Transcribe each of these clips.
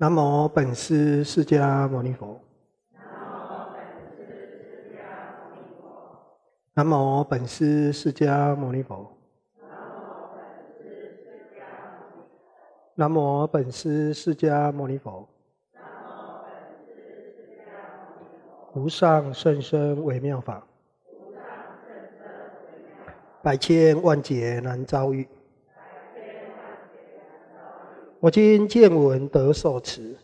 南无本师释迦牟尼佛。南无本师释迦牟尼佛。南无本师释迦牟尼佛。无上甚深微妙法，百千万劫难遭遇。我今见闻得受持，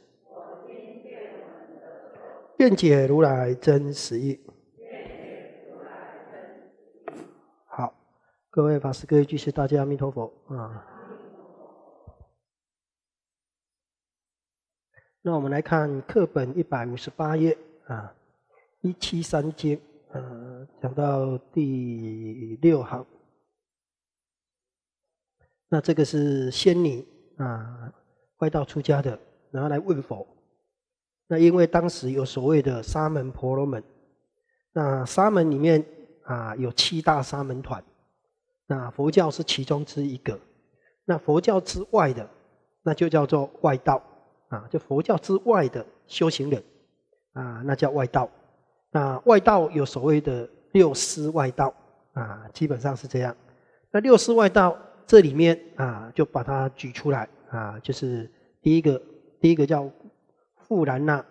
辩解如来真实义。好，各位法师、各位居士，大家阿弥陀佛啊！那我们来看课本一百五十八页啊，一七三经，呃，讲到第六行，那这个是仙女。啊，外道出家的，然后来问佛。那因为当时有所谓的沙门婆罗门，那沙门里面啊有七大沙门团，那佛教是其中之一个。那佛教之外的，那就叫做外道啊，就佛教之外的修行人啊，那叫外道。那外道有所谓的六师外道啊，基本上是这样。那六师外道。这里面啊，就把它举出来啊，就是第一个，第一个叫富兰纳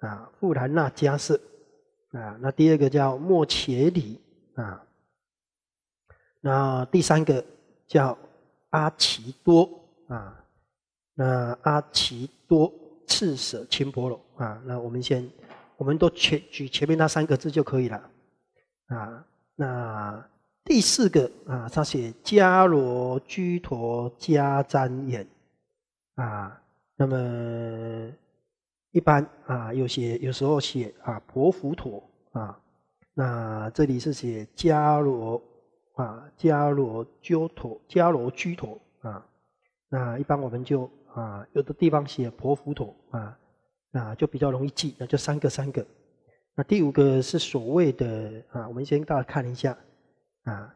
啊，富兰纳加瑟啊，那第二个叫莫切里啊，那第三个叫阿奇多啊，那阿奇多赤舍切博罗啊，那我们先，我们都前举前面那三个字就可以了啊，那。第四个啊，他写迦罗居陀迦瞻延啊，那么一般啊，有些有时候写啊婆浮陀啊，那这里是写迦罗啊，迦罗鸠陀迦罗居陀啊，那一般我们就啊，有的地方写婆浮陀啊，那就比较容易记，那就三个三个。那第五个是所谓的啊，我们先大家看一下。啊，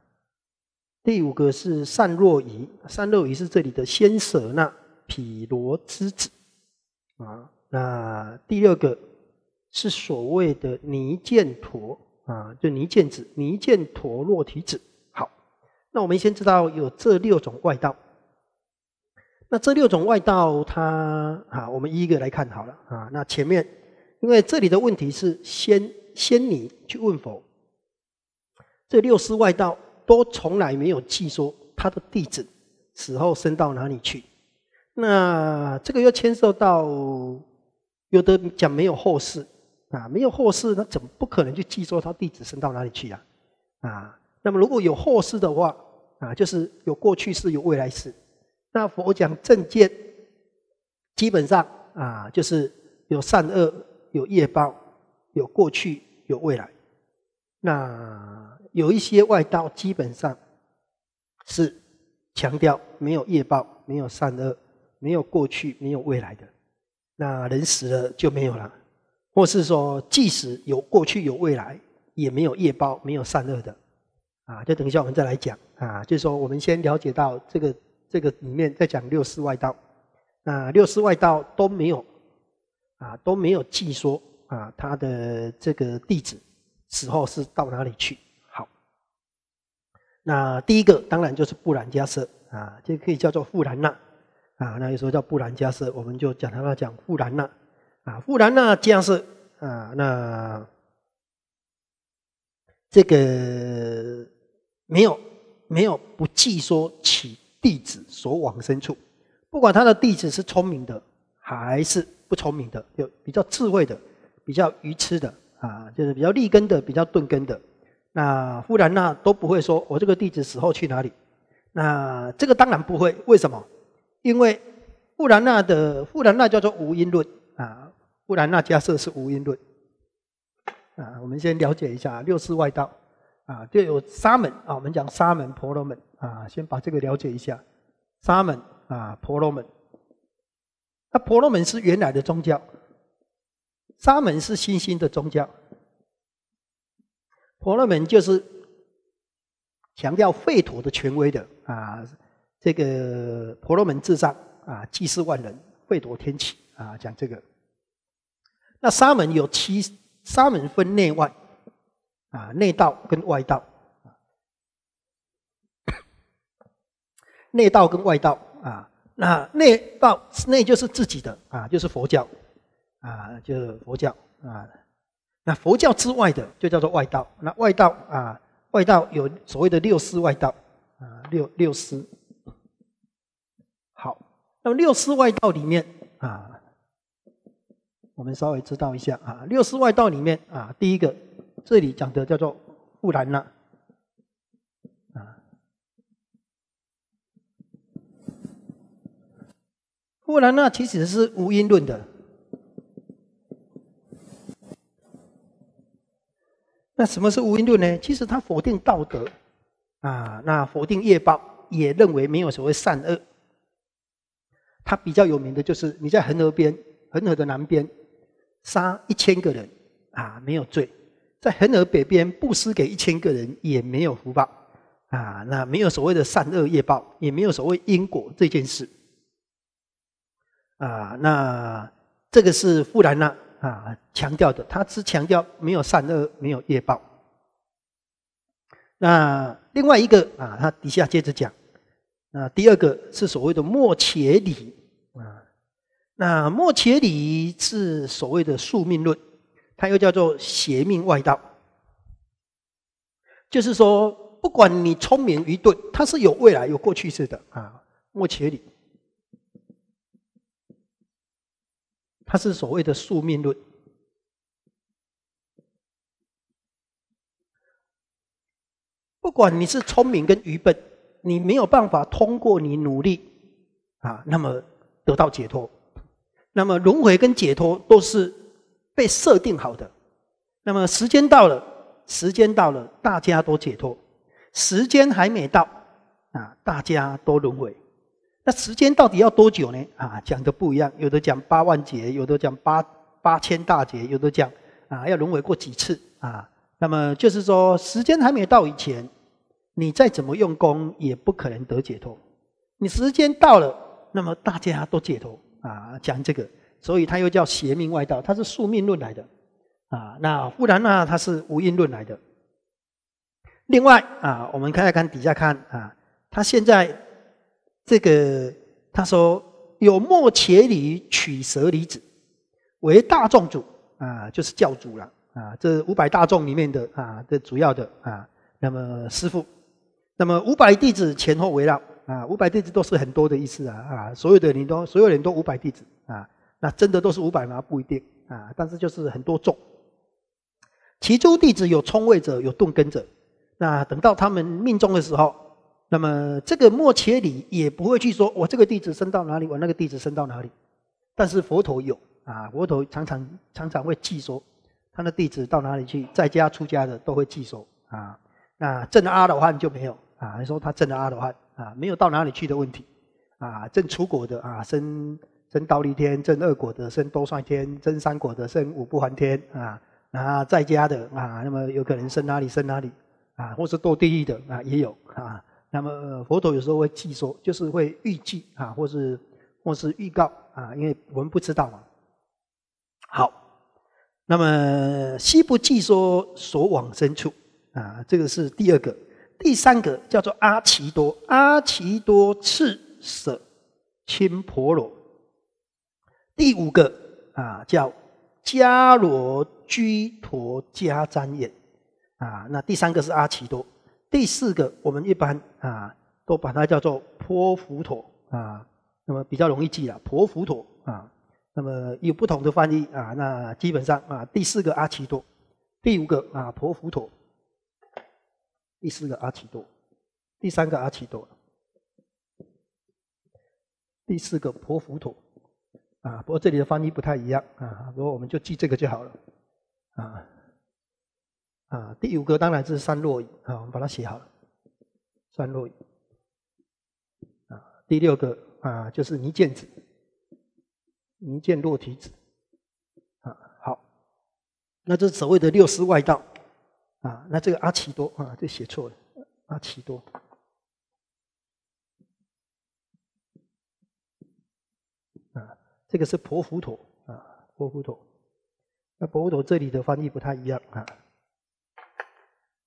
第五个是善若夷，善若夷是这里的先舍那毗罗之子啊。那第六个是所谓的泥犍陀啊，就泥犍子泥犍陀洛提子。好，那我们先知道有这六种外道。那这六种外道，它啊，我们一个来看好了啊。那前面，因为这里的问题是先先你去问佛。这六师外道都从来没有记说他的弟子死后升到哪里去。那这个又牵涉到有的讲没有后世啊，没有后世，那怎么不可能就记说他弟子升到哪里去呀？啊，那么如果有后世的话，啊，就是有过去世、有未来世。那佛讲正见，基本上啊，就是有善恶、有业报、有过去、有未来。那有一些外道基本上是强调没有业报、没有善恶、没有过去、没有未来的，那人死了就没有了，或是说即使有过去有未来，也没有业报、没有善恶的啊。就等一下我们再来讲啊，就是说我们先了解到这个这个里面再讲六世四外道，那六世四外道都没有啊，都没有记说啊他的这个弟子死后是到哪里去。那第一个当然就是布兰加斯啊，这可以叫做富然纳啊，那有时候叫布兰加斯，我们就讲他讲富然纳啊，富然纳样是啊，那这个没有没有不计说起弟子所往深处，不管他的弟子是聪明的还是不聪明的，有比较智慧的、比较愚痴的啊，就是比较立根的、比较钝根的。那富兰娜都不会说，我这个弟子死后去哪里？那这个当然不会，为什么？因为富兰那的富兰那叫做无因论啊，富兰那假设是无因论啊。我们先了解一下六世外道啊，就有沙门啊，我们讲沙门婆罗门啊，先把这个了解一下。沙门啊，婆罗门，那婆罗门是原来的宗教，沙门是新兴的宗教。婆罗门就是强调吠陀的权威的啊，这个婆罗门智障啊，祭祀万人，吠陀天启啊，讲这个。那沙门有七，沙门分内外啊，内道跟外道，内道跟外道啊，那内道内就是自己的啊，就是佛教啊，就是佛教啊。那佛教之外的，就叫做外道。那外道啊，外道有所谓的六师外道啊，六六师。好，那么六师外道里面啊，我们稍微知道一下啊，六师外道里面啊，第一个这里讲的叫做护兰那啊，护兰那其实是无因论的。那什么是无因论呢？其实它否定道德啊，那否定业报，也认为没有所谓善恶。它比较有名的就是你在恒河边，恒河的南边杀一千个人啊没有罪，在恒河北边布施给一千个人也没有福报啊，那没有所谓的善恶业报，也没有所谓因果这件事啊。那这个是富兰娜。啊，强调的，他只强调没有善恶，没有业报。那另外一个啊，他底下接着讲，那第二个是所谓的莫且理啊，那莫且理是所谓的宿命论，它又叫做邪命外道，就是说不管你聪明愚钝，它是有未来有过去式的啊，莫且理。它是所谓的宿命论，不管你是聪明跟愚笨，你没有办法通过你努力啊，那么得到解脱。那么轮回跟解脱都是被设定好的。那么时间到了，时间到了，大家都解脱；时间还没到啊，大家都轮回。那时间到底要多久呢？啊，讲的不一样，有的讲八万劫，有的讲八八千大劫，有的讲啊，要轮回过几次啊？那么就是说，时间还没有到以前，你再怎么用功也不可能得解脱。你时间到了，那么大家都解脱啊。讲这个，所以它又叫邪命外道，它是宿命论来的啊。那不然呢？它是无因论来的。另外啊，我们看一看底下看啊，它现在。这个他说：“有莫且里取舍离子为大众主啊，就是教主了啊。这五百大众里面的啊，的主要的啊，那么师傅，那么五百弟子前后围绕啊，五百弟子都是很多的意思啊啊，所有的人都所有人都五百弟子啊，那真的都是五百吗？不一定啊，但是就是很多众，其中弟子有冲位者，有动根者，那等到他们命中的时候。”那么这个莫切里也不会去说，我这个弟子生到哪里，我那个弟子生到哪里。但是佛陀有啊，佛陀常常常常会记说，他的弟子到哪里去，在家出家的都会记说啊。那正阿罗汉就没有啊，你说他正的阿罗汉啊，没有到哪里去的问题啊。正出果的啊，生生道立天；正二果的生多算天；正三果的生五不还天啊。啊，在家的啊，那么有可能生哪里生哪里啊，或是堕地狱的啊，也有啊。那么佛陀有时候会记说，就是会预计啊，或是或是预告啊，因为我们不知道嘛。好，那么悉部记说所往深处啊，这个是第二个。第三个叫做阿奇多阿奇多次舍钦婆罗。第五个啊叫迦罗居陀迦瞻眼啊，那第三个是阿奇多。第四个，我们一般啊都把它叫做婆浮陀啊，那么比较容易记了。婆浮陀啊，那么有不同的翻译啊，那基本上啊，第四个阿奇多，第五个啊婆浮陀，第四个阿奇多，第三个阿奇多，第四个婆浮陀啊，不过这里的翻译不太一样啊，如果我们就记这个就好了啊。啊，第五个当然是三落雨啊，我们把它写好了。三落雨啊，第六个啊就是泥剑子，泥剑落提子啊。好，那这是所谓的六师外道啊。那这个阿奇多啊，这写错了，阿奇多啊，这个是婆浮陀啊，婆浮陀。那婆浮陀这里的翻译不太一样啊。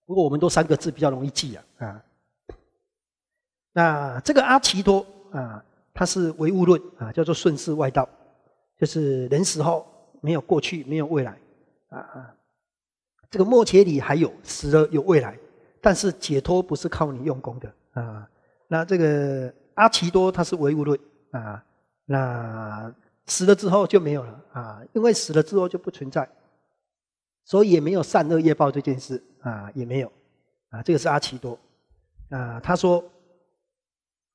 不过我们都三个字比较容易记啊啊。那这个阿奇多啊，他是唯物论啊，叫做顺势外道，就是人死后没有过去，没有未来啊啊。这个莫切里还有死了有未来，但是解脱不是靠你用功的啊。那这个阿奇多他是唯物论啊，那死了之后就没有了啊，因为死了之后就不存在。所以也没有善恶业报这件事啊，也没有啊。这个是阿奇多啊，他说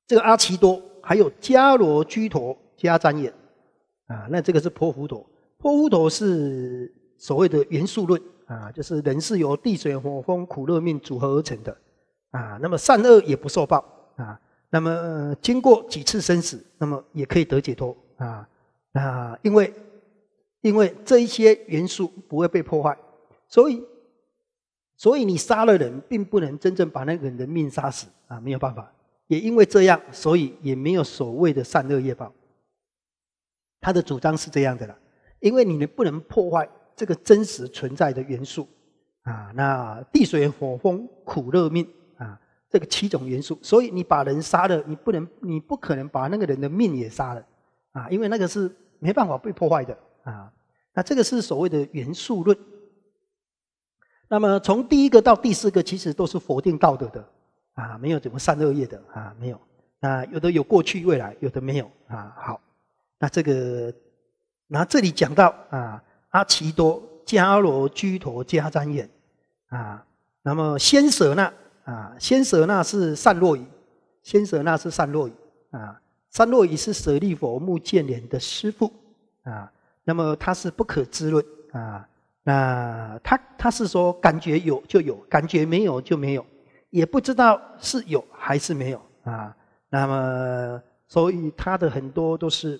这个阿奇多还有迦罗居陀加瞻眼啊，那这个是婆浮陀。婆浮陀是所谓的元素论啊，就是人是由地水火风苦乐命组合而成的啊。那么善恶也不受报啊。那么经过几次生死，那么也可以得解脱啊啊，因为因为这一些元素不会被破坏。所以，所以你杀了人，并不能真正把那个人的命杀死啊，没有办法。也因为这样，所以也没有所谓的善恶业报。他的主张是这样的了，因为你们不能破坏这个真实存在的元素啊，那地水火风苦热命啊，这个七种元素。所以你把人杀了，你不能，你不可能把那个人的命也杀了啊，因为那个是没办法被破坏的啊。那这个是所谓的元素论。那么从第一个到第四个，其实都是否定道德的啊，没有怎么善恶业的啊，没有。那有的有过去未来，有的没有啊。好，那这个，那这里讲到啊，阿奇多迦罗居陀迦瞻延啊，那么先舍那啊，先舍那是善落雨，先舍那是善落雨啊，善落雨是舍利弗目犍连的师父啊，那么他是不可知论啊。那他他是说感觉有就有，感觉没有就没有，也不知道是有还是没有啊。那么所以他的很多都是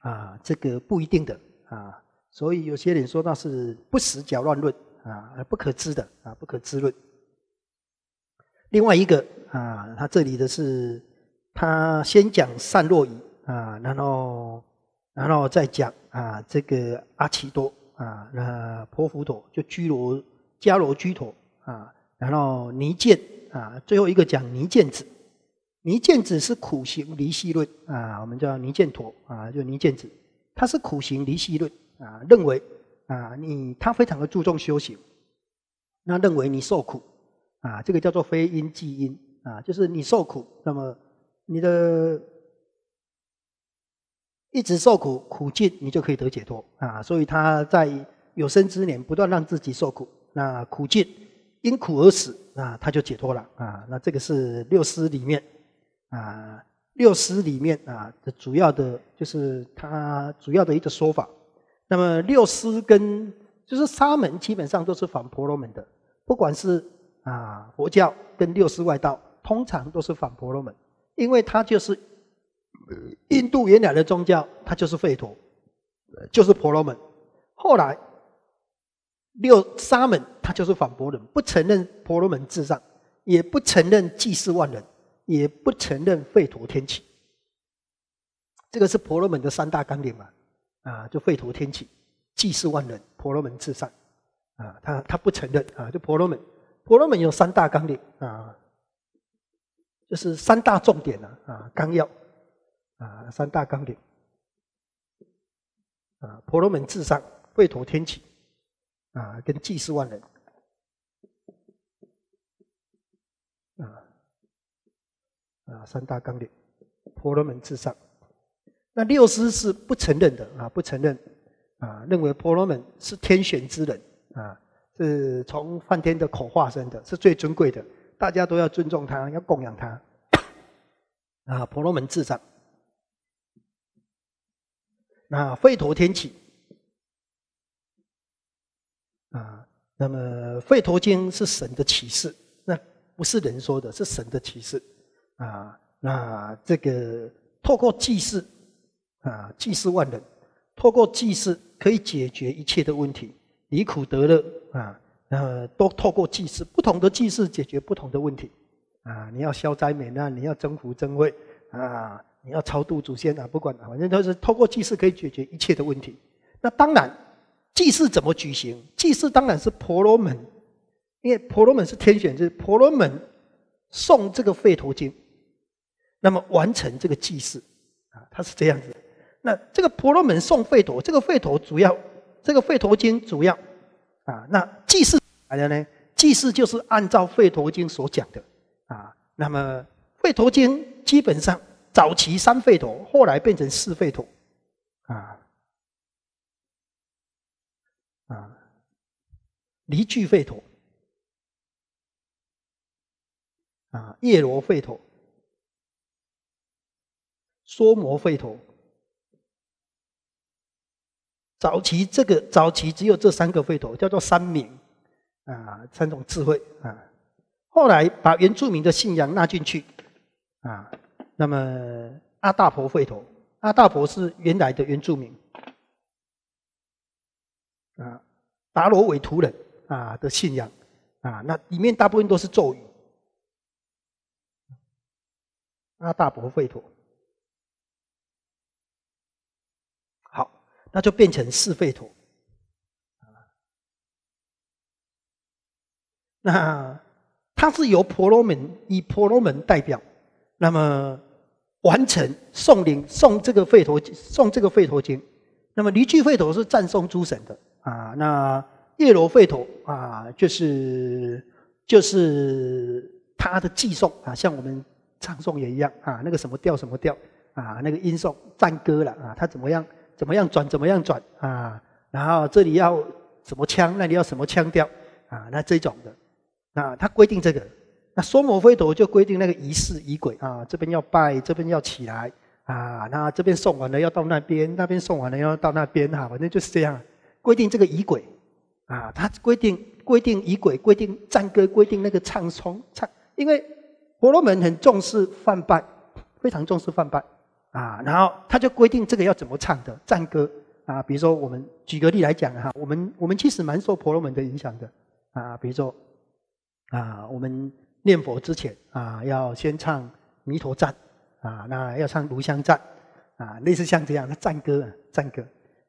啊这个不一定的啊，所以有些人说那是不实搅乱论啊，不可知的啊，不可知论。另外一个啊，他这里的是他先讲善若愚啊，然后然后再讲啊这个阿奇多。啊，那婆浮陀就居罗迦罗居陀啊，然后尼犍啊，最后一个讲尼犍子。尼犍子是苦行离系论啊，我们叫尼犍陀啊，就尼犍子，他是苦行离系论啊，认为啊，你他非常的注重修行，那认为你受苦啊，这个叫做非因即因啊，就是你受苦，那么你的。一直受苦苦尽，你就可以得解脱啊！所以他在有生之年不断让自己受苦，那苦尽因苦而死啊，他就解脱了啊！那这个是六师里面啊，六师里面啊的主要的就是他主要的一个说法。那么六师跟就是沙门基本上都是反婆罗门的，不管是啊佛教跟六师外道，通常都是反婆罗门，因为他就是。印度原来的宗教，它就是吠陀，就是婆罗门。后来六沙门，他就是反婆人，不承认婆罗门至上，也不承认祭世万人，也不承认吠陀天启。这个是婆罗门的三大纲领嘛？啊，就吠陀天启、祭世万人、婆罗门至上。啊，他他不承认啊，就婆罗门。婆罗门有三大纲领啊，就是三大重点啊啊纲要。啊，三大纲领啊，婆罗门至上，吠陀天启啊，跟祭师万人啊啊，三大纲领，婆罗门至上。那六师是不承认的啊，不承认啊，认为婆罗门是天选之人啊，是从梵天的口化身的，是最尊贵的，大家都要尊重他，要供养他啊，婆罗门至上。那吠陀天启啊，那么《吠陀经》是神的启示，那不是人说的，是神的启示啊。那这个透过祭祀啊，祭祀万人，透过祭祀可以解决一切的问题，离苦得乐啊，然后都透过祭祀，不同的祭祀解决不同的问题啊。你要消灾免难，你要增福增位啊。你要超度祖先啊，不管，反正都是透过祭祀可以解决一切的问题。那当然，祭祀怎么举行？祭祀当然是婆罗门，因为婆罗门是天选，之，婆罗门送这个吠陀经，那么完成这个祭祀啊，他是这样子。那这个婆罗门送吠陀，这个吠陀主要，这个吠陀经主要啊，那祭祀来的呢？祭祀就是按照吠陀经所讲的啊。那么吠陀经基本上。早期三吠陀，后来变成四吠陀，啊啊，离聚吠陀，啊叶罗吠陀，说摩吠陀。早期这个早期只有这三个吠陀，叫做三明，啊三种智慧，啊后来把原住民的信仰纳进去，啊。那么阿大婆吠陀，阿大婆是原来的原住民，啊，达罗韦图人啊的信仰，啊，那里面大部分都是咒语，阿大婆吠陀，好，那就变成四吠陀，那它是由婆罗门以婆罗门代表。那么完成送灵送这个《费陀送这个《费陀经》，那么离句费陀是赞颂诸神的啊。那夜罗费陀啊，就是就是他的寄送啊，像我们唱诵也一样啊。那个什么调什么调啊，那个音颂赞歌了啊，他怎么样怎么样转怎么样转啊？然后这里要什么腔，那里要什么腔调啊？那这种的，那他规定这个。那说摩飞陀就规定那个仪式仪轨啊，这边要拜，这边要起来啊，那这边送完了要到那边，那边送完了要到那边哈，反正就是这样，规定这个仪轨啊，他规定规定仪轨，规定赞歌，规定那个唱诵唱，因为婆罗门很重视梵拜，非常重视梵拜啊，然后他就规定这个要怎么唱的赞歌啊，比如说我们举个例来讲哈，我们我们其实蛮受婆罗门的影响的啊，比如说啊，我们。念佛之前啊，要先唱弥陀赞啊，那要唱炉香赞啊，类似像这样的赞歌，赞歌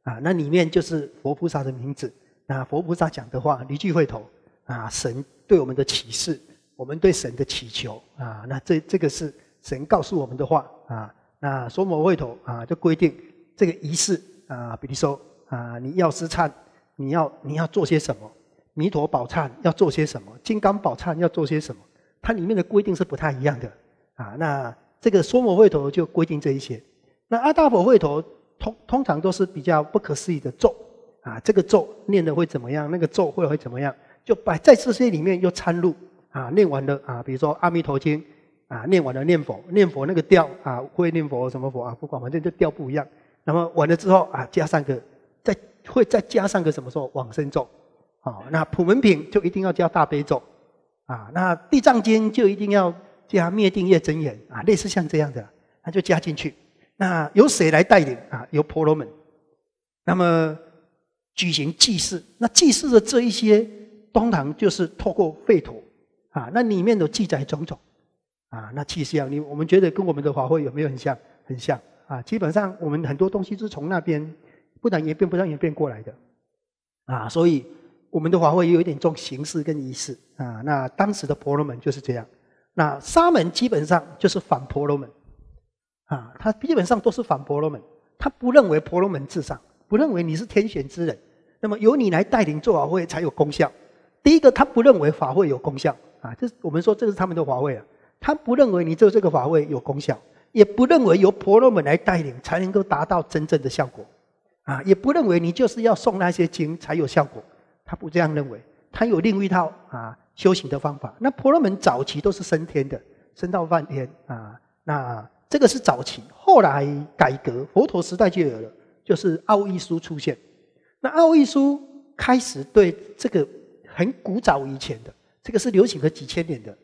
啊，那里面就是佛菩萨的名字那佛菩萨讲的话，一句会头啊，神对我们的启示，我们对神的祈求啊，那这这个是神告诉我们的话啊，那说某会头啊，就规定这个仪式啊，比如说啊，你要是忏，你要你要做些什么，弥陀宝忏要做些什么，金刚宝忏要做些什么。它里面的规定是不太一样的，啊，那这个说某会头就规定这一些，那阿大佛会头通通常都是比较不可思议的咒，啊，这个咒念的会怎么样，那个咒会会怎么样，就摆在这些里面又掺入，啊，念完了啊，比如说阿弥陀经，啊，念完了念佛，念佛那个调啊，会念佛什么佛啊，不管反正这调不一样，那么完了之后啊，加上个再会再加上个什么咒往生咒，好，那普门品就一定要加大悲咒。啊，那《地藏经》就一定要加《灭定业真言》啊，类似像这样的，那就加进去。那由谁来带领啊？由婆罗门。那么举行祭祀，那祭祀的这一些通常就是透过费陀啊，那里面的记载种种啊，那其实啊，你我们觉得跟我们的法会有没有很像？很像啊，基本上我们很多东西是从那边不断演变、不断演变过来的啊，所以。我们的法会有一点重形式跟仪式啊。那当时的婆罗门就是这样。那沙门基本上就是反婆罗门啊，他基本上都是反婆罗门。他不认为婆罗门至上，不认为你是天选之人。那么由你来带领做法会才有功效。第一个，他不认为法会有功效啊。这是我们说这是他们的法会啊。他不认为你做这个法会有功效，也不认为由婆罗门来带领才能够达到真正的效果啊。也不认为你就是要送那些经才有效果。他不这样认为，他有另一套啊修行的方法。那婆罗门早期都是升天的，升到梵天啊。那这个是早期，后来改革佛陀时代就有了，就是奥义书出现。那奥义书开始对这个很古早以前的，这个是流行了几千年的，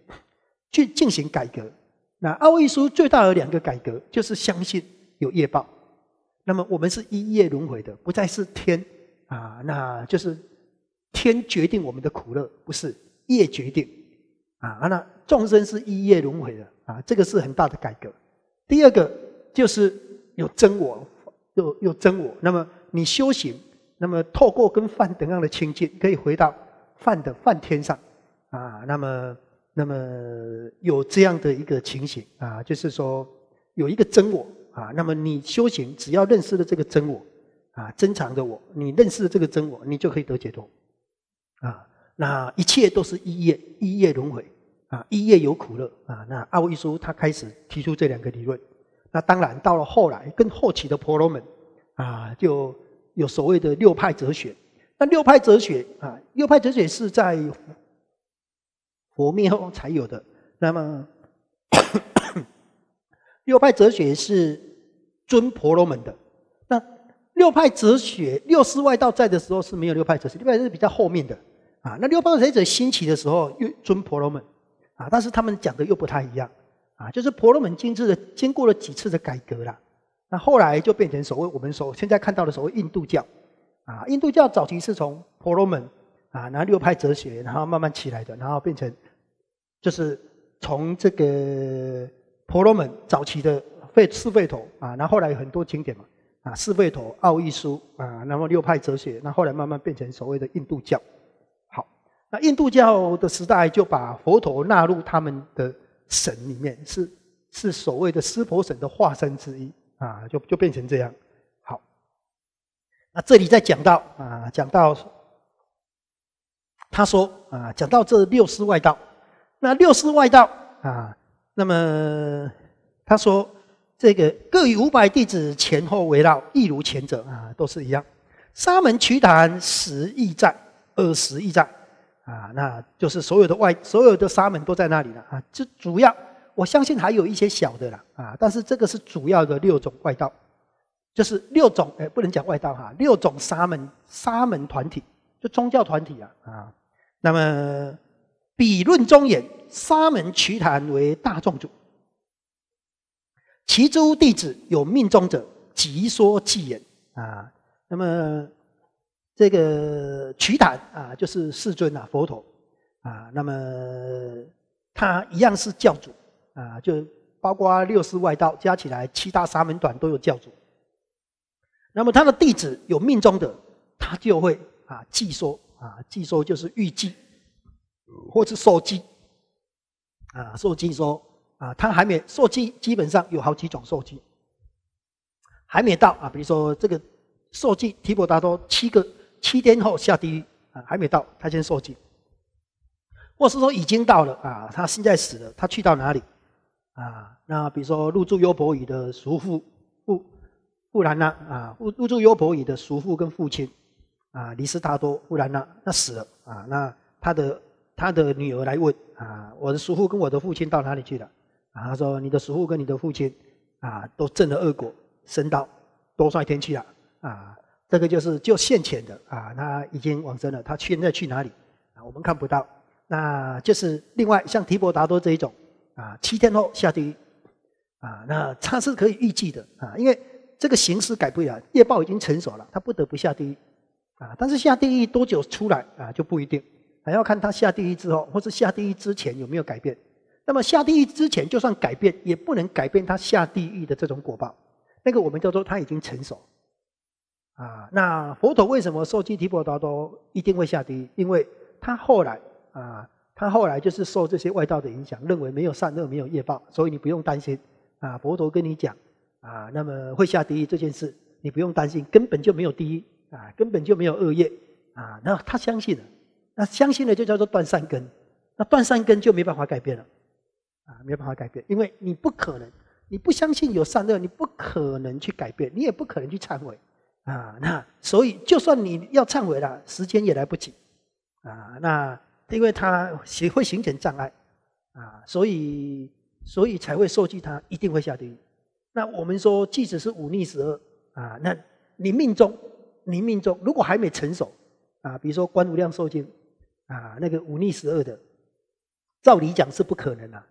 去进行改革。那奥义书最大的两个改革就是相信有业报，那么我们是一业轮回的，不再是天啊，那就是。天决定我们的苦乐，不是业决定啊！那众生是一业轮回的啊，这个是很大的改革。第二个就是有真我，有有真我。那么你修行，那么透过跟饭等样的清近，可以回到饭的饭天上啊。那么那么有这样的一个情形啊，就是说有一个真我啊。那么你修行，只要认识了这个真我啊，真藏的我，你认识了这个真我，你就可以得解脱。啊，那一切都是一夜一夜轮回，啊，一夜有苦乐，啊，那阿唯书他开始提出这两个理论，那当然到了后来，跟后期的婆罗门，啊，就有所谓的六派哲学，那六派哲学啊，六派哲学是在佛灭后才有的，那么 六派哲学是尊婆罗门的，那六派哲学六师外道在的时候是没有六派哲学，六派是比较后面的。啊，那六派学者兴起的时候又尊婆罗门，啊，但是他们讲的又不太一样，啊，就是婆罗门经制的经过了几次的改革了，那后来就变成所谓我们所现在看到的所谓印度教，啊，印度教早期是从婆罗门，啊，拿六派哲学然后慢慢起来的，然后变成就是从这个婆罗门早期的吠四吠陀，啊，然后来有很多经典嘛，啊，四吠陀奥义书，啊，那么六派哲学，那后来慢慢变成所谓的印度教。那印度教的时代就把佛陀纳入他们的神里面，是是所谓的湿婆神的化身之一啊，就就变成这样。好，那这里再讲到啊，讲到他说啊，讲到这六师外道，那六师外道啊，那么他说这个各以五百弟子前后围绕，亦如前者啊，都是一样。沙门瞿昙十亿战，二十亿战。啊，那就是所有的外所有的沙门都在那里了啊，这主要我相信还有一些小的了啊，但是这个是主要的六种外道，就是六种哎，不能讲外道哈，六种沙门沙门团体，就宗教团体啊啊，那么比论中言，沙门瞿昙为大众主，其诸弟子有命中者，即说即言啊，那么。这个瞿昙啊，就是世尊啊，佛陀啊，那么他一样是教主啊，就包括六师外道加起来，七大三门短都有教主。那么他的弟子有命中的，他就会啊，计说啊，计说就是预计，或者受计啊，受计说啊，他还没受计，基本上有好几种受计，还没到啊，比如说这个受计提婆达多七个。七天后下地狱啊，还没到，他先受尽；或是说已经到了啊，他现在死了，他去到哪里？啊，那比如说入住优婆夷的叔父父不然呢？啊，入入住优婆夷的叔父跟父亲啊，离世大多不然呢，那死了啊，那他的他的女儿来问啊，我的叔父跟我的父亲到哪里去了？啊，他说你的叔父跟你的父亲啊，都震了恶果，升到多帅天去了啊。这个就是就现前的啊，他已经往生了，他现在去哪里啊？我们看不到。那就是另外像提婆达多这一种啊，七天后下地狱啊，那他是可以预计的啊，因为这个形势改不了，业报已经成熟了，他不得不下地狱啊。但是下地狱多久出来啊就不一定，还要看他下地狱之后或是下地狱之前有没有改变。那么下地狱之前就算改变，也不能改变他下地狱的这种果报。那个我们叫做他已经成熟。啊，那佛陀为什么受基提婆达多一定会下地狱？因为他后来啊，他后来就是受这些外道的影响，认为没有善恶，没有业报，所以你不用担心啊。佛陀跟你讲啊，那么会下地狱这件事，你不用担心，根本就没有地狱啊，根本就没有恶业啊。那他相信了，那相信了就叫做断善根，那断善根就没办法改变了啊，没办法改变，因为你不可能，你不相信有善恶，你不可能去改变，你也不可能去忏悔。啊，那所以就算你要忏悔了，时间也来不及，啊，那因为它形会形成障碍，啊，所以所以才会受句他一定会下地狱。那我们说即使是忤逆十二啊，那你命中你命中如果还没成熟，啊，比如说观无量寿经，啊，那个忤逆十二的，照理讲是不可能的，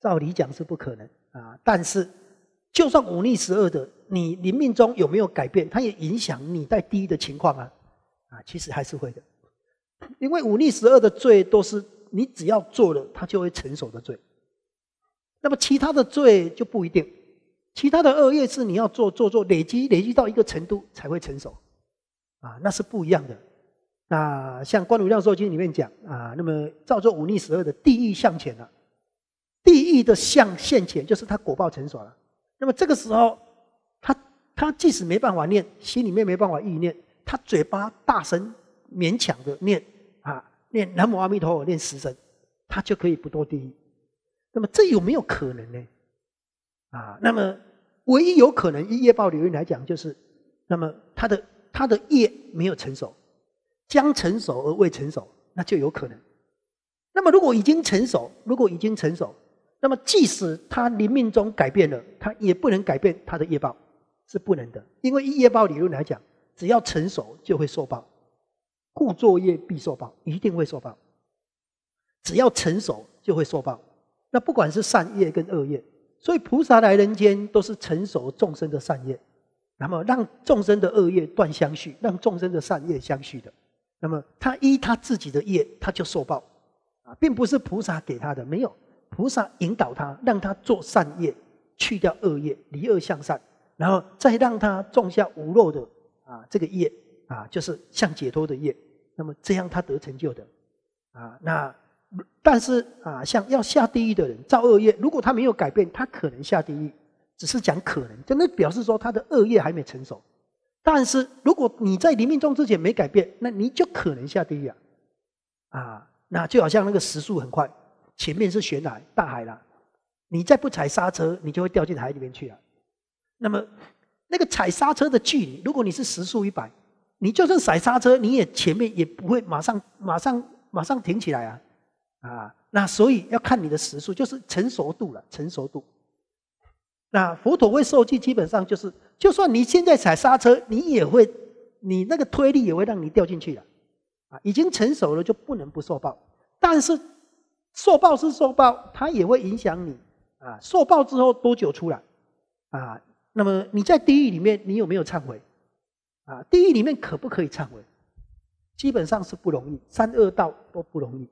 照理讲是不可能啊，但是。就算忤逆十二的，你临命中有没有改变，它也影响你在地狱的情况啊啊，其实还是会的，因为忤逆十二的罪都是你只要做了，它就会成熟的罪。那么其他的罪就不一定，其他的恶业是你要做做做累积累积到一个程度才会成熟，啊，那是不一样的。那像《观无量寿经》里面讲啊，那么造作忤逆十二的地狱向前了，地狱的向现前就是他果报成熟了。那么这个时候，他他即使没办法念，心里面没办法意念，他嘴巴大声勉强的念啊，念南无阿弥陀佛，念十声，他就可以不堕地狱。那么这有没有可能呢？啊，那么唯一有可能，以业报的原来讲，就是那么他的他的业没有成熟，将成熟而未成熟，那就有可能。那么如果已经成熟，如果已经成熟。那么，即使他临命中改变了，他也不能改变他的业报，是不能的。因为业报理论来讲，只要成熟就会受报，故作业必受报，一定会受报。只要成熟就会受报。那不管是善业跟恶业，所以菩萨来人间都是成熟众生的善业，那么让众生的恶业断相续，让众生的善业相续的。那么他依他自己的业，他就受报啊，并不是菩萨给他的，没有。菩萨引导他，让他做善业，去掉恶业，离恶向善，然后再让他种下无漏的啊这个业啊，就是向解脱的业。那么这样他得成就的啊。那但是啊，像要下地狱的人造恶业，如果他没有改变，他可能下地狱，只是讲可能，真的表示说他的恶业还没成熟。但是如果你在临命终之前没改变，那你就可能下地狱啊啊。那就好像那个时速很快。前面是悬崖大海了，你再不踩刹车，你就会掉进海里面去了。那么，那个踩刹车的距离，如果你是时速一百，你就算踩刹车，你也前面也不会马上、马上、马上停起来啊！啊，那所以要看你的时速，就是成熟度了，成熟度。那佛陀会受戒，基本上就是，就算你现在踩刹车，你也会，你那个推力也会让你掉进去了。啊，已经成熟了，就不能不受报，但是。受报是受报，它也会影响你啊。受报之后多久出来啊？那么你在地狱里面，你有没有忏悔啊？地狱里面可不可以忏悔？基本上是不容易，三恶道都不容易。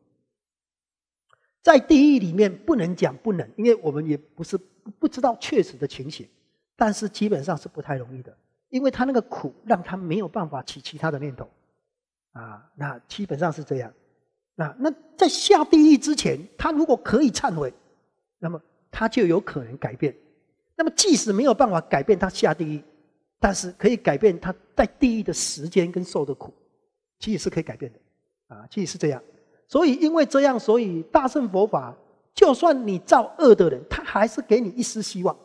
在地狱里面不能讲不能，因为我们也不是不知道确实的情形，但是基本上是不太容易的，因为他那个苦让他没有办法起其他的念头啊。那基本上是这样。那那在下地狱之前，他如果可以忏悔，那么他就有可能改变。那么即使没有办法改变他下地狱，但是可以改变他在地狱的时间跟受的苦，其实是可以改变的啊，其实是这样。所以因为这样，所以大乘佛法，就算你造恶的人，他还是给你一丝希望。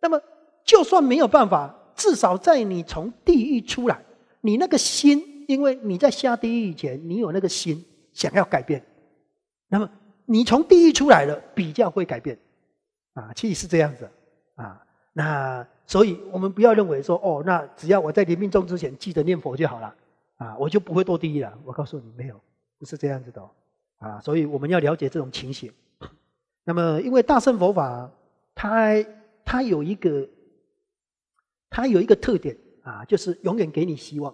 那么就算没有办法，至少在你从地狱出来，你那个心，因为你在下地狱以前，你有那个心。想要改变，那么你从地狱出来了，比较会改变啊，其实是这样子啊。那所以我们不要认为说，哦，那只要我在临命终之前记得念佛就好了啊，我就不会堕地狱了。我告诉你，没有，不是这样子的哦、啊。所以我们要了解这种情形。那么，因为大乘佛法，它它有一个，它有一个特点啊，就是永远给你希望，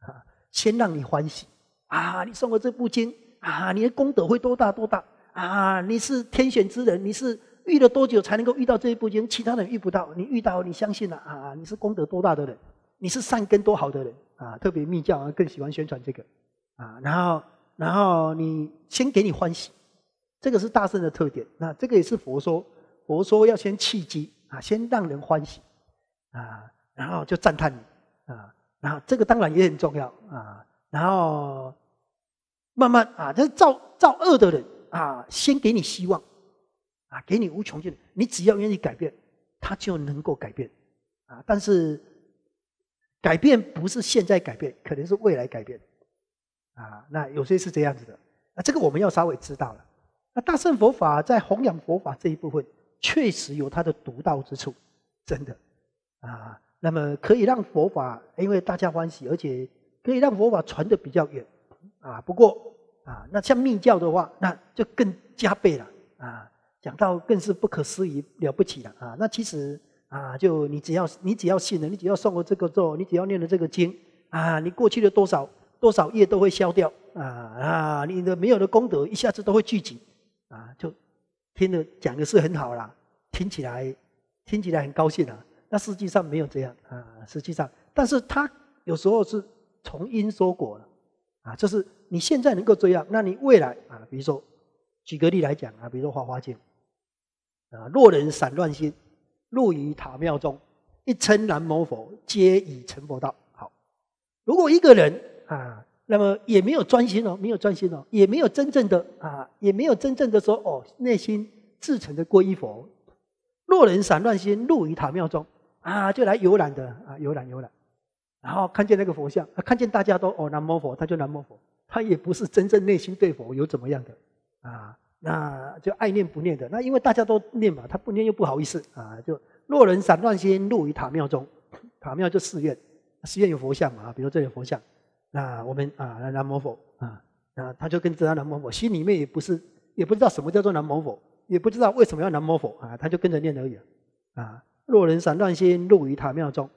啊，先让你欢喜。啊！你送我这部经啊？你的功德会多大多大？啊！你是天选之人，你是遇了多久才能够遇到这部经？其他人遇不到，你遇到你相信了啊！你是功德多大的人，你是善根多好的人啊！特别密教更喜欢宣传这个啊。然后，然后你先给你欢喜，这个是大圣的特点。那这个也是佛说，佛说要先契机啊，先让人欢喜啊，然后就赞叹你啊。然后这个当然也很重要啊。然后慢慢啊，这造造恶的人啊，先给你希望啊，给你无穷尽，你只要愿意改变，他就能够改变啊。但是改变不是现在改变，可能是未来改变啊。那有些是这样子的啊，这个我们要稍微知道了那大圣佛法在弘扬佛法这一部分，确实有它的独到之处，真的啊。那么可以让佛法因为大家欢喜，而且。可以让佛法传的比较远，啊，不过啊，那像密教的话，那就更加倍了，啊，讲到更是不可思议了不起了，啊，那其实啊，就你只要你只要信了，你只要受了这个咒，你只要念了这个经，啊，你过去的多少多少业都会消掉，啊啊，你的没有的功德一下子都会聚集，啊，就听的讲的是很好啦，听起来听起来很高兴啊，那实际上没有这样啊，实际上，但是他有时候是。从因说果了，啊，就是你现在能够这样，那你未来啊，比如说，举个例来讲啊，比如说花花镜，啊，若人散乱心，入于塔庙中，一称南无佛，皆已成佛道。好，如果一个人啊，那么也没有专心哦，没有专心哦，也没有真正的啊，也没有真正的说哦，内心自诚的皈依佛。若人散乱心，入于塔庙中，啊，就来游览的啊，游览游览。然后看见那个佛像，他看见大家都哦南无佛，他就南无佛，他也不是真正内心对佛有怎么样的啊，那就爱念不念的。那因为大家都念嘛，他不念又不好意思啊。就若人散乱心，入于塔庙中，塔庙就寺院，寺院有佛像嘛，比如这个佛像，那我们啊南无佛啊那他就跟着南无佛，心里面也不是也不知道什么叫做南无佛，也不知道为什么要南无佛啊，他就跟着念而已啊。若人散乱心，入于塔庙中，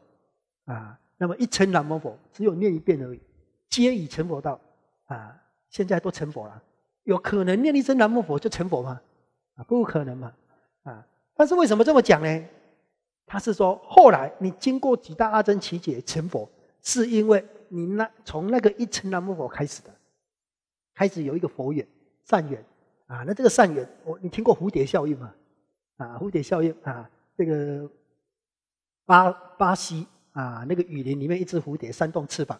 啊。那么一成南无佛，只有念一遍而已，皆已成佛道，啊，现在都成佛了。有可能念一声南无佛就成佛吗？啊，不可能嘛！啊，但是为什么这么讲呢？他是说，后来你经过几大阿僧祇劫成佛，是因为你那从那个一成南无佛开始的，开始有一个佛缘、善缘，啊，那这个善缘，我你听过蝴蝶效应吗？啊，蝴蝶效应啊，这个巴巴西。啊，那个雨林里面一只蝴蝶扇动翅膀，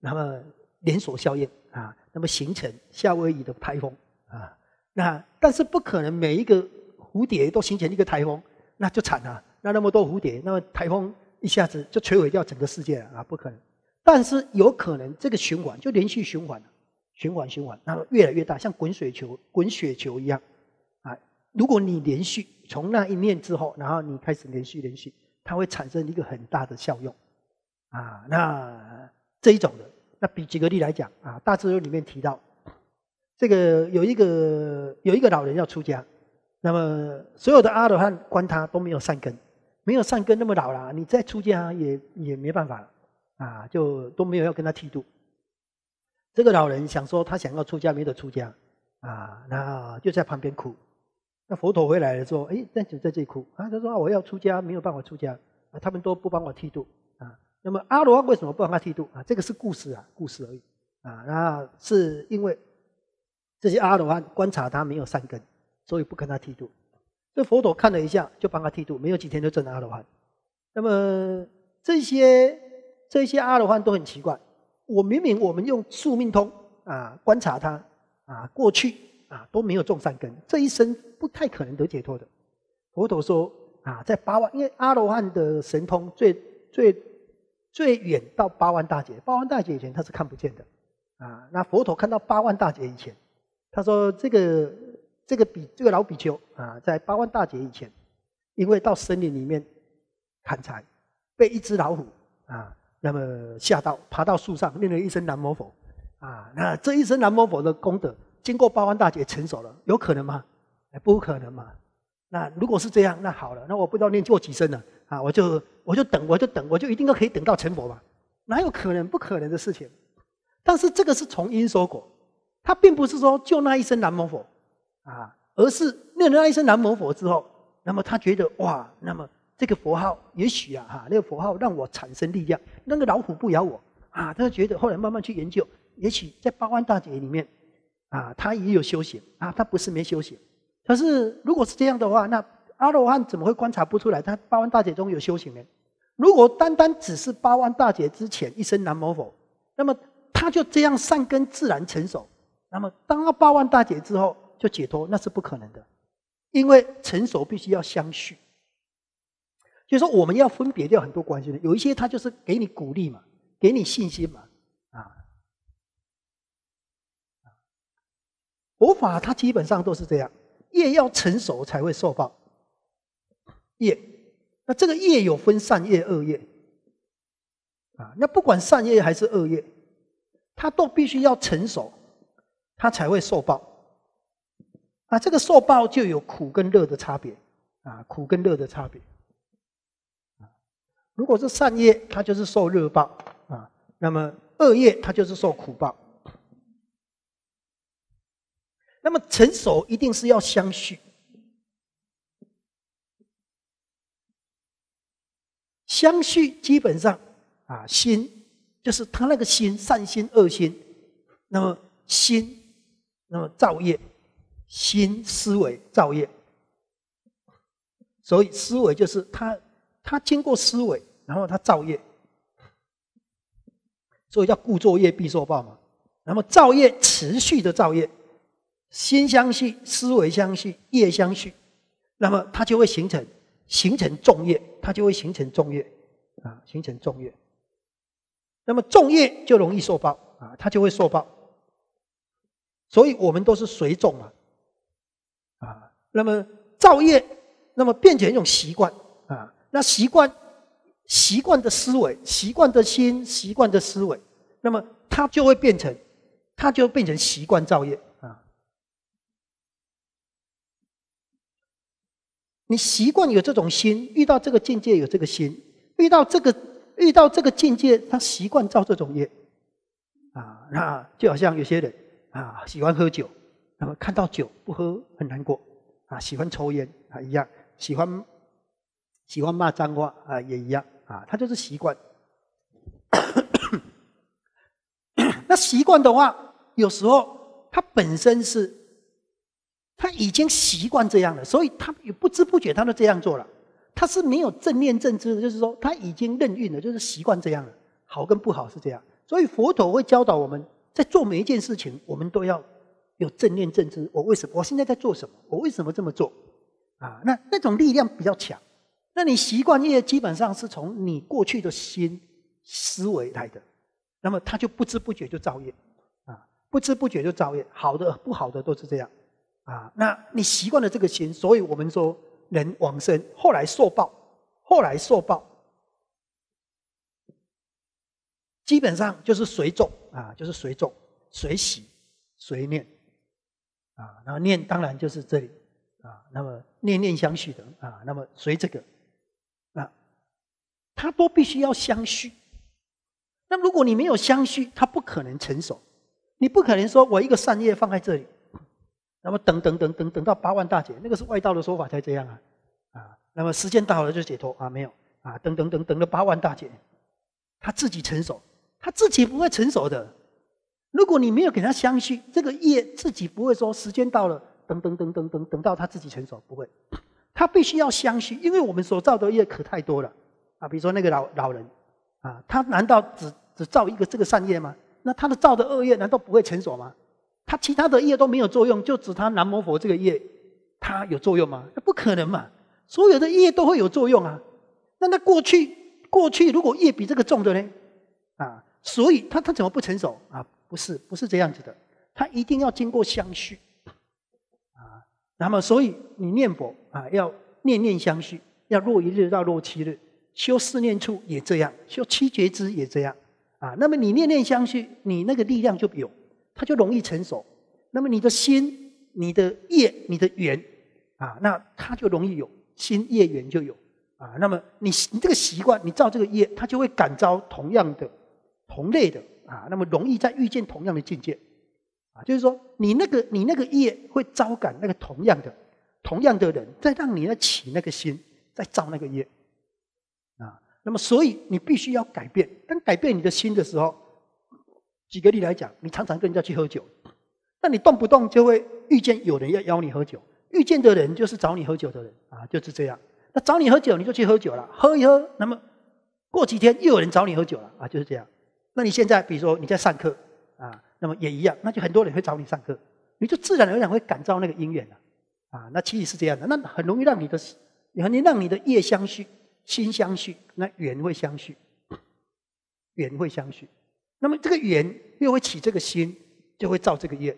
那么连锁效应啊，那么形成夏威夷的台风啊。那但是不可能每一个蝴蝶都形成一个台风，那就惨了。那那么多蝴蝶，那么台风一下子就摧毁掉整个世界了啊，不可能。但是有可能这个循环就连续循环了，循环循环，然后越来越大，像滚雪球、滚雪球一样啊。如果你连续从那一面之后，然后你开始连续连续。它会产生一个很大的效用，啊，那这一种的，那比几个例来讲，啊，《大智度》里面提到，这个有一个有一个老人要出家，那么所有的阿罗汉观他都没有善根，没有善根那么老了，你再出家也也没办法了，啊，就都没有要跟他剃度。这个老人想说他想要出家，没得出家，啊，那就在旁边哭。那佛陀回来了说：“哎，那就在这里哭啊！”他说：“我要出家，没有办法出家啊！他们都不帮我剃度啊。”那么阿罗汉为什么不帮他剃度啊？这个是故事啊，故事而已啊。那是因为这些阿罗汉观察他没有善根，所以不跟他剃度。这佛陀看了一下，就帮他剃度，没有几天就证阿罗汉。那么这些这些阿罗汉都很奇怪，我明明我们用宿命通啊观察他啊过去。啊，都没有种善根，这一生不太可能得解脱的。佛陀说，啊，在八万，因为阿罗汉的神通最最最远到八万大劫，八万大劫以前他是看不见的，啊，那佛陀看到八万大劫以前，他说这个这个比这个老比丘啊，在八万大劫以前，因为到森林里面砍柴，被一只老虎啊，那么吓到爬到树上，练了一身南摩佛，啊，那这一身南摩佛的功德。经过八万大劫成熟了，有可能吗？不可能嘛。那如果是这样，那好了，那我不知道念过几声了啊，我就我就等，我就等，我就一定都可以等到成佛嘛。哪有可能？不可能的事情。但是这个是从因说果，他并不是说就那一声南无佛啊，而是念了那一声南无佛之后，那么他觉得哇，那么这个佛号也许啊哈，那个佛号让我产生力量，那个老虎不咬我啊。他觉得后来慢慢去研究，也许在八万大劫里面。啊，他也有修行啊，他不是没修行。可是如果是这样的话，那阿罗汉怎么会观察不出来他八万大劫中有修行呢？如果单单只是八万大劫之前一生难谋否，那么他就这样善根自然成熟。那么当了八万大劫之后就解脱，那是不可能的，因为成熟必须要相续。就说我们要分别掉很多关系的，有一些他就是给你鼓励嘛，给你信心嘛。佛法它基本上都是这样，业要成熟才会受报。业，那这个业有分善业、恶业，啊，那不管善业还是恶业，它都必须要成熟，它才会受报。啊，这个受报就有苦跟乐的差别，啊，苦跟乐的差别。如果是善业，它就是受乐报，啊，那么恶业它就是受苦报。那么成熟一定是要相续，相续基本上啊，心就是他那个心，善心、恶心。那么心，那么造业，心思维造业，所以思维就是他，他经过思维，然后他造业，所以叫故作业必受报嘛。那么造业持续的造业。心相续，思维相续，业相续，那么它就会形成，形成重业，它就会形成重业，啊，形成重业。那么重业就容易受报啊，它就会受报。所以我们都是随众嘛，啊，那么造业，那么变成一种习惯啊，那习惯习惯的思维，习惯的心，习惯的思维，那么它就会变成，它就变成习惯造业。你习惯有这种心，遇到这个境界有这个心，遇到这个遇到这个境界，他习惯造这种业，啊，那就好像有些人啊喜欢喝酒，那么看到酒不喝很难过，啊喜欢抽烟啊一样，喜欢喜欢骂脏话啊也一样，啊他就是习惯。那习惯的话，有时候他本身是。他已经习惯这样了，所以他也不知不觉他都这样做了。他是没有正念正知的，就是说他已经认运了，就是习惯这样了。好跟不好是这样，所以佛陀会教导我们在做每一件事情，我们都要有正念正知。我为什么？我现在在做什么？我为什么这么做？啊，那那种力量比较强。那你习惯业基本上是从你过去的心思维来的，那么他就不知不觉就造业，啊，不知不觉就造业，好的不好的都是这样。啊，那你习惯了这个心，所以我们说人往生，后来受报，后来受报，基本上就是随种啊，就是随种、随喜、随念啊，然后念当然就是这里啊，那么念念相续的啊，那么随这个啊，它都必须要相续。那如果你没有相续，它不可能成熟，你不可能说我一个善业放在这里。那么等等等等等到八万大劫，那个是外道的说法才这样啊，啊，那么时间到了就解脱啊没有啊等等等等了八万大劫，他自己成熟，他自己不会成熟的。如果你没有给他相续，这个业自己不会说时间到了，等等等等等等到他自己成熟不会，他必须要相续，因为我们所造的业可太多了啊，比如说那个老老人啊，他难道只只造一个这个善业吗？那他的造的恶业难道不会成熟吗？它其他的业都没有作用，就指它南无佛这个业，它有作用吗？那不可能嘛！所有的业都会有作用啊！那那过去过去如果业比这个重的呢？啊，所以它它怎么不成熟啊？不是不是这样子的，它一定要经过相续啊。那么所以你念佛啊，要念念相续，要落一日到落七日，修四念处也这样，修七觉之也这样啊。那么你念念相续，你那个力量就有。它就容易成熟，那么你的心、你的业、你的缘，啊，那它就容易有心、业、缘就有啊。那么你你这个习惯，你造这个业，它就会感召同样的、同类的啊。那么容易再遇见同样的境界啊，就是说你那个你那个业会招感那个同样的、同样的人，再让你来起那个心，再造那个业啊。那么所以你必须要改变，当改变你的心的时候。举个例来讲，你常常跟人家去喝酒，那你动不动就会遇见有人要邀你喝酒。遇见的人就是找你喝酒的人啊，就是这样。那找你喝酒，你就去喝酒了，喝一喝。那么过几天又有人找你喝酒了啊，就是这样。那你现在比如说你在上课啊，那么也一样，那就很多人会找你上课，你就自然而然会感召那个因缘了啊。那其实是这样的，那很容易让你的，很容易让你的业相续、心相续，那缘会相续，缘会相续。那么这个缘又会起这个心，就会造这个业，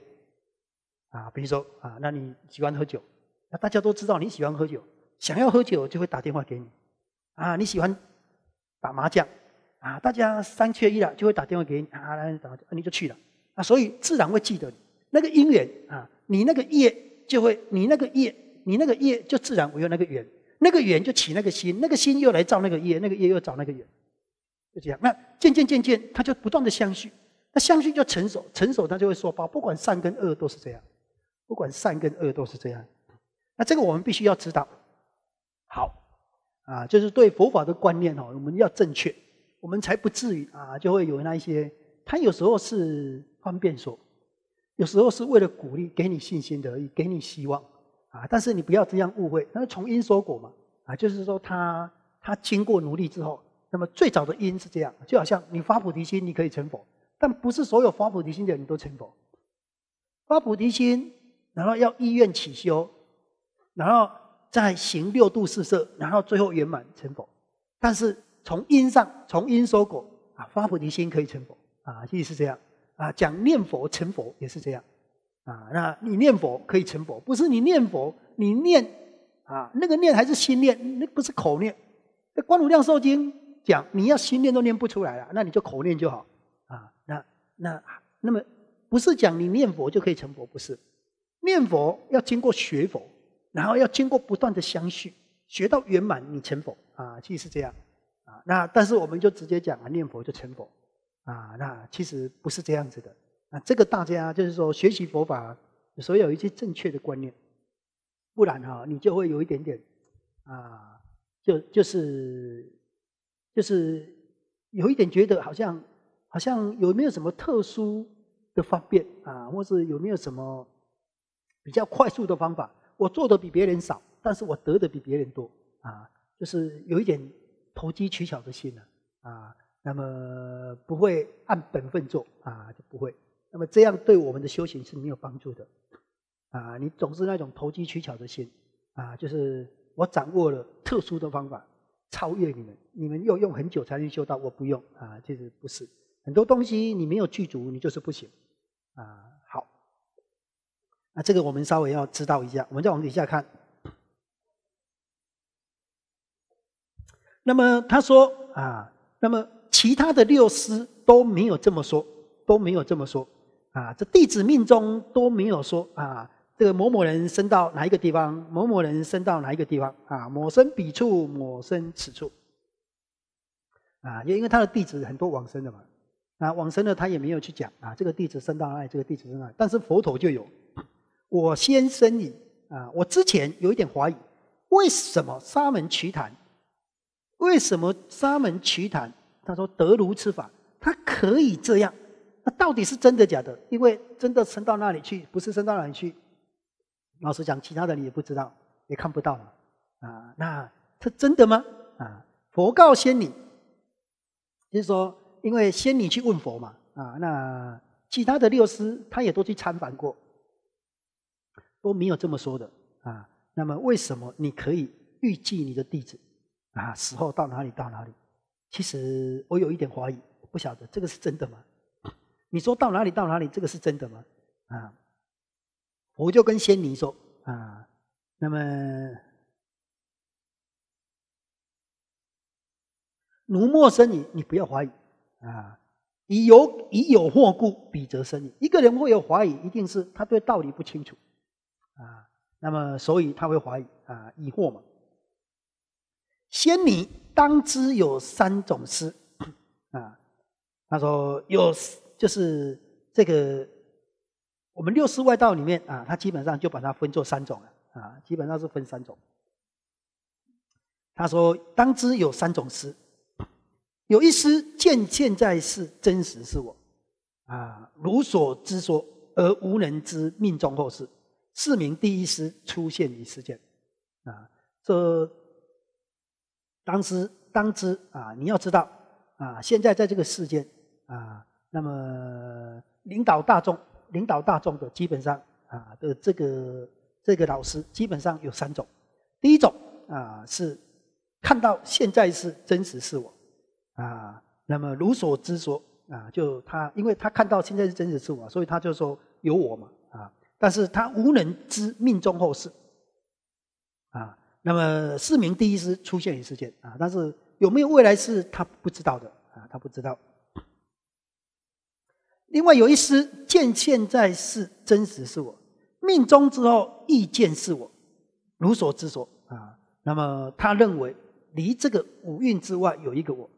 啊，比如说啊，那你喜欢喝酒，那大家都知道你喜欢喝酒，想要喝酒就会打电话给你，啊，你喜欢打麻将，啊，大家三缺一了就会打电话给你，啊，来打麻将你就去了，啊，所以自然会记得你那个因缘啊，你那个业就会，你那个业，你那个业就自然会有那个缘，那个缘就起那个心，那个心又来造那个业，那个业又造那个缘。就这样，那渐渐渐渐，他就不断的相续，那相续就成熟，成熟他就会说：，把不管善跟恶都是这样，不管善跟恶都是这样。那这个我们必须要知道。好，啊，就是对佛法的观念哦，我们要正确，我们才不至于啊，就会有那一些。他有时候是方便说，有时候是为了鼓励，给你信心而已，给你希望啊。但是你不要这样误会，那是从因说果嘛。啊，就是说他他经过努力之后。那么最早的因是这样，就好像你发菩提心，你可以成佛，但不是所有发菩提心的人都成佛。发菩提心，然后要医愿起修，然后再行六度四摄，然后最后圆满成佛。但是从因上，从因说果啊，发菩提心可以成佛啊，意思是这样啊，讲念佛成佛也是这样啊。那你念佛可以成佛，不是你念佛，你念啊，那个念还是心念，那不是口念，《观无量寿经》。讲你要心念都念不出来了，那你就口念就好，啊，那那那么不是讲你念佛就可以成佛，不是，念佛要经过学佛，然后要经过不断的相续，学到圆满你成佛，啊，其实是这样，啊，那但是我们就直接讲啊，念佛就成佛，啊，那其实不是这样子的，那这个大家就是说学习佛法，所有一些正确的观念，不然哈，你就会有一点点，啊，就就是。就是有一点觉得好像好像有没有什么特殊的方便啊，或是有没有什么比较快速的方法？我做的比别人少，但是我得的比别人多啊。就是有一点投机取巧的心呢啊，那么不会按本分做啊，就不会。那么这样对我们的修行是没有帮助的啊。你总是那种投机取巧的心啊，就是我掌握了特殊的方法。超越你们，你们要用很久才能修到，我不用啊，其实不是很多东西你没有具足，你就是不行啊。好，那这个我们稍微要知道一下，我们再往底下看。那么他说啊，那么其他的六师都没有这么说，都没有这么说啊，这弟子命中都没有说啊。这个某某人生到哪一个地方？某某人生到哪一个地方？啊，某生彼处，某生此处，啊，因为他的弟子很多往生的嘛，啊，往生的他也没有去讲啊，这个弟子生到哪里，这个弟子生里，但是佛陀就有，我先生你啊，我之前有一点怀疑，为什么沙门瞿昙？为什么沙门瞿昙？他说得如此法，他可以这样，那到底是真的假的？因为真的生到那里去，不是生到哪里去？老实讲其他的你也不知道，也看不到嘛，啊，那这真的吗？啊，佛告仙女，就是说，因为仙女去问佛嘛，啊，那其他的六师他也都去参访过，都没有这么说的，啊，那么为什么你可以预计你的弟子啊死后到哪里到哪里？其实我有一点怀疑，不晓得这个是真的吗？你说到哪里到哪里，这个是真的吗？啊？我就跟仙女说啊，那么如莫生女，你不要怀疑啊。以有以有惑故，彼则生矣。一个人会有怀疑，一定是他对道理不清楚啊。那么所以他会怀疑啊，疑惑嘛。仙女当知有三种事啊，他说有就是这个。我们六识外道里面啊，他基本上就把它分作三种了啊，基本上是分三种。他说：“当知有三种师，有一师见现在是真实是我啊，如所知说而无人知命中后世，是名第一师出现于世间啊。”这当知，当知啊，你要知道啊，现在在这个世间啊，那么领导大众。领导大众的基本上啊的这个这个老师基本上有三种，第一种啊是看到现在是真实是我啊，那么如所知所啊，就他因为他看到现在是真实是我，所以他就说有我嘛啊，但是他无人知命中后事啊，那么四名第一师出现于世间啊，但是有没有未来是他不知道的啊，他不知道。另外有一师见现在是真实是我命中之后意见是我如所知所啊那么他认为离这个五蕴之外有一个我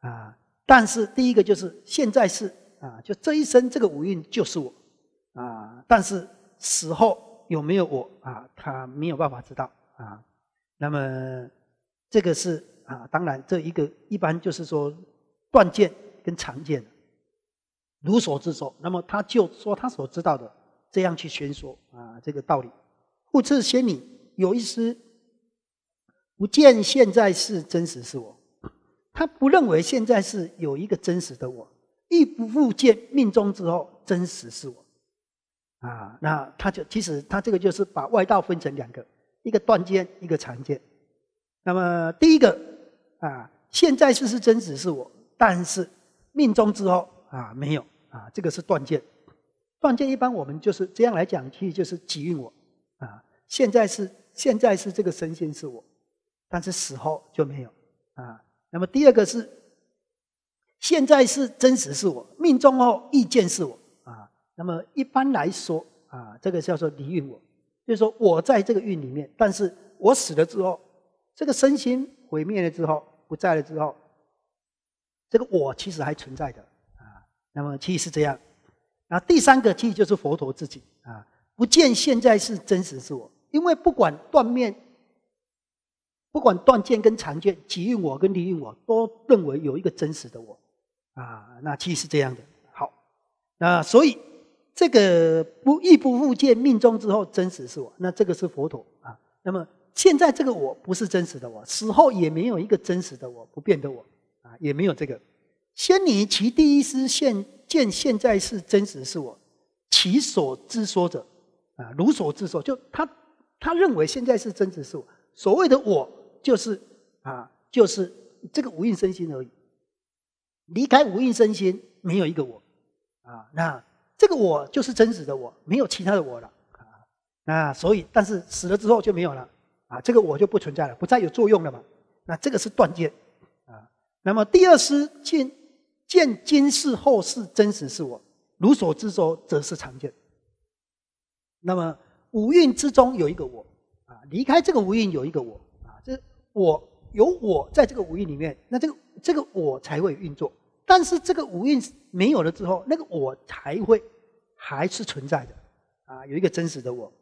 啊但是第一个就是现在是啊就这一生这个五蕴就是我啊但是死后有没有我啊他没有办法知道啊那么这个是啊当然这一个一般就是说断见跟常见。如所知说，那么他就说他所知道的，这样去宣说啊，这个道理。故此，仙女有一思，不见现在是真实是我，他不认为现在是有一个真实的我，亦不复见命中之后真实是我。啊，那他就其实他这个就是把外道分成两个，一个断见，一个常见。那么第一个啊，现在是是真实是我，但是命中之后。啊，没有啊，这个是断见。断见一般我们就是这样来讲，去就是给予我啊。现在是现在是这个身心是我，但是死后就没有啊。那么第二个是，现在是真实是我，命中后意见是我啊。那么一般来说啊，这个叫做离运我，就是说我在这个运里面，但是我死了之后，这个身心毁灭了之后，不在了之后，这个我其实还存在的。那么，其实这样。那第三个，其实就是佛陀自己啊，不见现在是真实自我，因为不管断面，不管断见跟常见，起于我跟离于我，都认为有一个真实的我啊。那其实这样的好。那所以这个不亦不复见，命中之后真实是我，那这个是佛陀啊。那么现在这个我不是真实的我，死后也没有一个真实的我不变的我啊，也没有这个。先你其第一师现见现在是真实是我，其所知说者，啊，如所知说，就他他认为现在是真实是我，所谓的我就是啊，就是这个无蕴身心而已，离开无蕴身心没有一个我，啊，那这个我就是真实的我，没有其他的我了，啊，那所以但是死了之后就没有了，啊，这个我就不存在了，不再有作用了嘛，那这个是断见，啊，那么第二师见。见今世后世真实是我，如所知说，则是常见。那么五蕴之中有一个我啊，离开这个五蕴有一个我啊，这我有我在这个五蕴里面，那这个这个我才会运作。但是这个五蕴没有了之后，那个我才会还是存在的啊，有一个真实的我。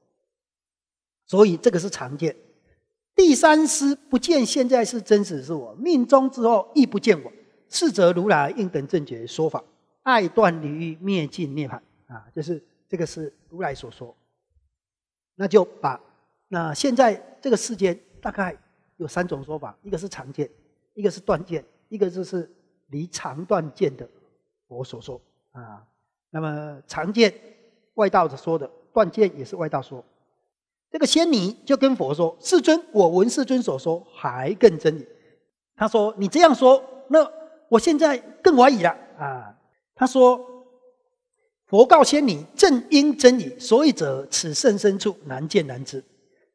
所以这个是常见。第三师不见现在是真实是我，命中之后亦不见我。世则如来应等正觉说法，爱断离欲灭尽涅槃啊，就是这个是如来所说。那就把那现在这个世间大概有三种说法，一个是常见，一个是断见，一个就是离常断见的佛所说啊。那么常见外道者说的，断见也是外道说。这个仙女就跟佛说：“世尊，我闻世尊所说还更真理。”他说：“你这样说那。”我现在更怀疑了啊！他说：“佛告仙女，正因真理，所以者此甚深处难见难知，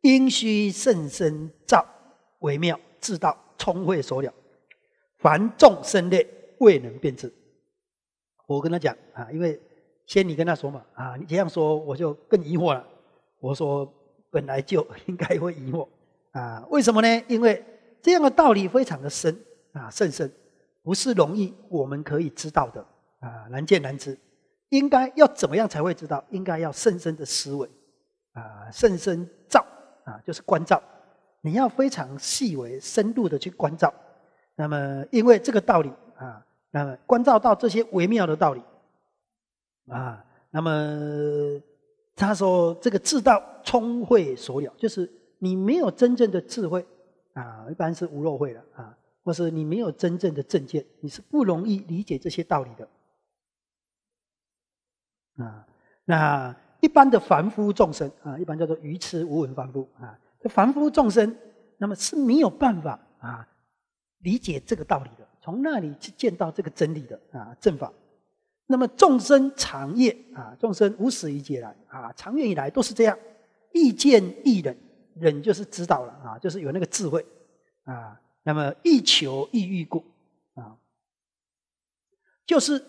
因须甚深照为妙，至道聪慧所了，凡众生类未能辨知。”我跟他讲啊，因为仙女跟他说嘛啊，你这样说我就更疑惑了。我说本来就应该会疑惑啊，为什么呢？因为这样的道理非常的深啊，甚深。不是容易，我们可以知道的啊，难见难知。应该要怎么样才会知道？应该要深深的思维，啊，深深照啊，就是关照。你要非常细微、深入的去关照。那么，因为这个道理啊，那么关照到这些微妙的道理啊，那么他说这个智道聪慧所了，就是你没有真正的智慧啊，一般是无肉慧的啊。或是你没有真正的正见，你是不容易理解这些道理的啊。那一般的凡夫众生啊，一般叫做愚痴无闻凡夫啊。这凡夫众生，那么是没有办法啊理解这个道理的，从那里去见到这个真理的啊正法。那么众生长夜啊，众生无始以来啊，长远以来都是这样，易见易忍，忍就是知道了啊，就是有那个智慧啊。那么，一求一欲故，啊，就是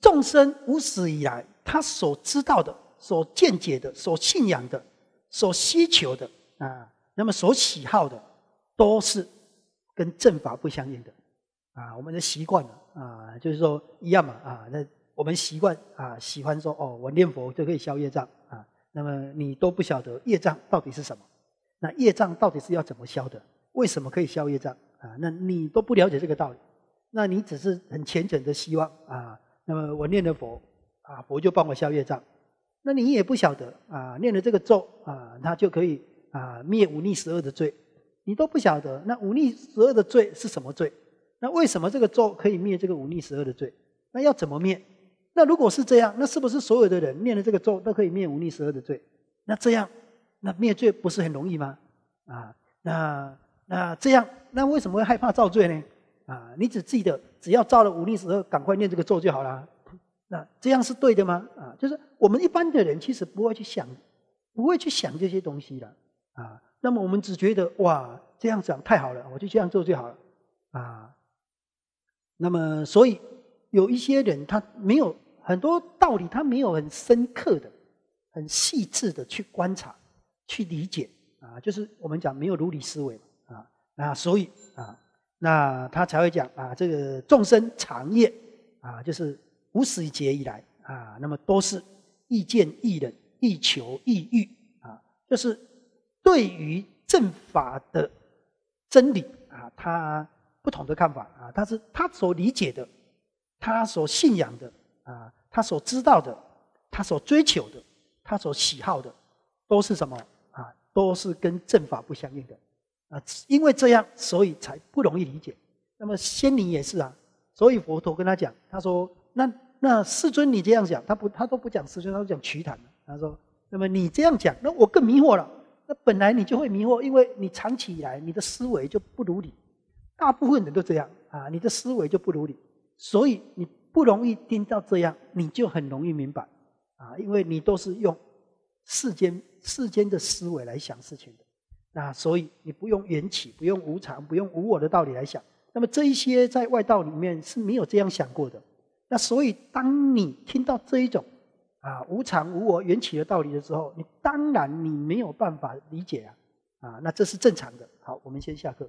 众生无始以来，他所知道的、所见解的、所信仰的、所需求的啊，那么所喜好的，都是跟正法不相应的啊。我们的习惯了啊，就是说一样嘛啊。那我们习惯啊，喜欢说哦，我念佛就可以消业障啊。那么你都不晓得业障到底是什么，那业障到底是要怎么消的？为什么可以消业障？啊，那你都不了解这个道理，那你只是很虔诚的希望啊。那么我念的佛，啊，佛就帮我消业障。那你也不晓得啊，念了这个咒啊，它就可以啊灭五逆十恶的罪。你都不晓得，那五逆十恶的罪是什么罪？那为什么这个咒可以灭这个五逆十恶的罪？那要怎么灭？那如果是这样，那是不是所有的人念了这个咒都可以灭五逆十恶的罪？那这样，那灭罪不是很容易吗？啊，那。那这样，那为什么会害怕造罪呢？啊，你只记得只要造了五逆十二，赶快念这个咒就好了。那这样是对的吗？啊，就是我们一般的人其实不会去想，不会去想这些东西的啊，那么我们只觉得哇，这样讲太好了，我就这样做就好了。啊，那么所以有一些人他没有很多道理，他没有很深刻的、很细致的去观察、去理解。啊，就是我们讲没有逻辑思维。啊，所以啊，那他才会讲啊，这个众生长夜啊，就是无始劫以来啊，那么都是意见异人，意求异欲啊，就是对于正法的真理啊，他不同的看法啊，但是他所理解的，他所信仰的啊，他所知道的，他所追求的，他所喜好的，都是什么啊？都是跟正法不相应的。啊，因为这样，所以才不容易理解。那么仙女也是啊，所以佛陀跟他讲，他说：“那那世尊，你这样讲，他不，他都不讲世尊，他讲曲昙。”他说：‘那么你这样讲，那我更迷惑了。那本来你就会迷惑，因为你长期以来你的思维就不如理。大部分人都这样啊，你的思维就不如理，所以你不容易听到这样，你就很容易明白啊，因为你都是用世间世间的思维来想事情的。”那所以你不用缘起，不用无常，不用无我的道理来想。那么这一些在外道里面是没有这样想过的。那所以当你听到这一种啊无常、无我、缘起的道理的时候，你当然你没有办法理解啊啊，那这是正常的。好，我们先下课。